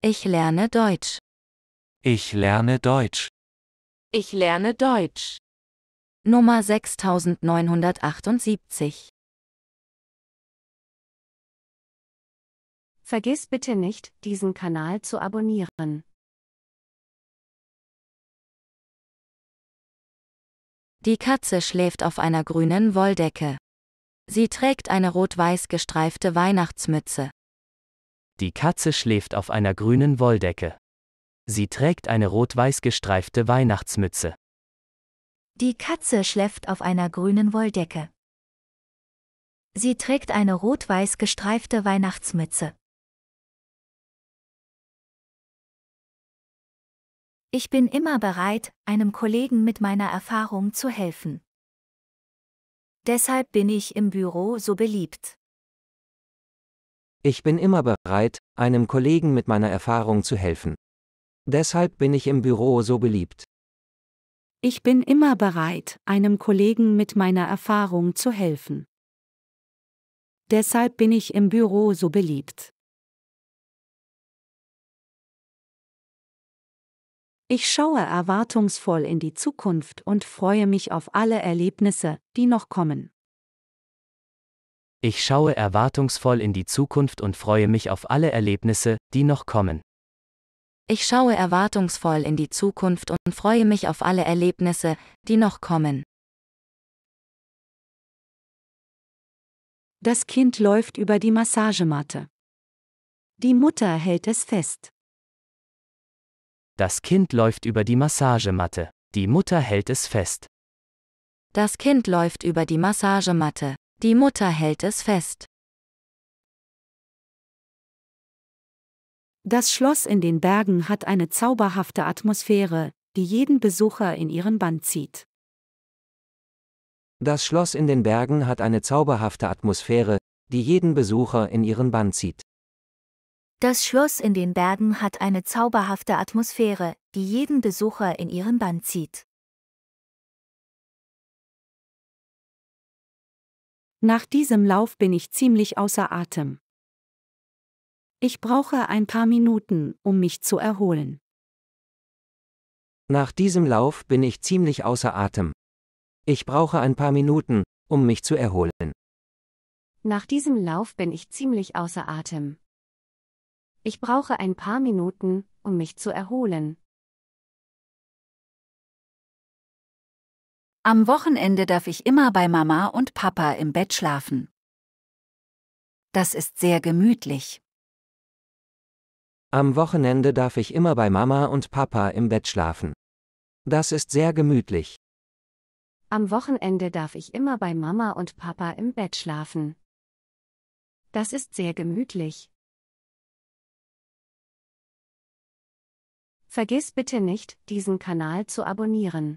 Ich lerne Deutsch. Ich lerne Deutsch. Ich lerne Deutsch. Nummer 6978. Vergiss bitte nicht, diesen Kanal zu abonnieren. Die Katze schläft auf einer grünen Wolldecke. Sie trägt eine rot-weiß gestreifte Weihnachtsmütze. Die Katze schläft auf einer grünen Wolldecke. Sie trägt eine rot-weiß gestreifte Weihnachtsmütze. Die Katze schläft auf einer grünen Wolldecke. Sie trägt eine rot-weiß gestreifte Weihnachtsmütze. Ich bin immer bereit, einem Kollegen mit meiner Erfahrung zu helfen. Deshalb bin ich im Büro so beliebt. Ich bin immer bereit, einem Kollegen mit meiner Erfahrung zu helfen. Deshalb bin ich im Büro so beliebt. Ich bin immer bereit, einem Kollegen mit meiner Erfahrung zu helfen. Deshalb bin ich im Büro so beliebt. Ich schaue erwartungsvoll in die Zukunft und freue mich auf alle Erlebnisse, die noch kommen. Ich schaue erwartungsvoll in die Zukunft und freue mich auf alle Erlebnisse, die noch kommen. Ich schaue erwartungsvoll in die Zukunft und freue mich auf alle Erlebnisse, die noch kommen. Das Kind läuft über die Massagematte. Die Mutter hält es fest. Das Kind läuft über die Massagematte. Die Mutter hält es fest. Das Kind läuft über die Massagematte. Die Mutter hält es fest. Das Schloss in den Bergen hat eine zauberhafte Atmosphäre, die jeden Besucher in ihren Band zieht. Das Schloss in den Bergen hat eine zauberhafte Atmosphäre, die jeden Besucher in ihren Bann zieht. Das Schloss in den Bergen hat eine zauberhafte Atmosphäre, die jeden Besucher in ihren Bann zieht. Nach diesem Lauf bin ich ziemlich außer Atem. Ich brauche ein paar Minuten, um mich zu erholen. Nach diesem Lauf bin ich ziemlich außer Atem. Ich brauche ein paar Minuten, um mich zu erholen. Nach diesem Lauf bin ich ziemlich außer Atem. Ich brauche ein paar Minuten, um mich zu erholen. Am Wochenende darf ich immer bei Mama und Papa im Bett schlafen. Das ist sehr gemütlich. Am Wochenende darf ich immer bei Mama und Papa im Bett schlafen. Das ist sehr gemütlich. Am Wochenende darf ich immer bei Mama und Papa im Bett schlafen. Das ist sehr gemütlich. Vergiss bitte nicht, diesen Kanal zu abonnieren.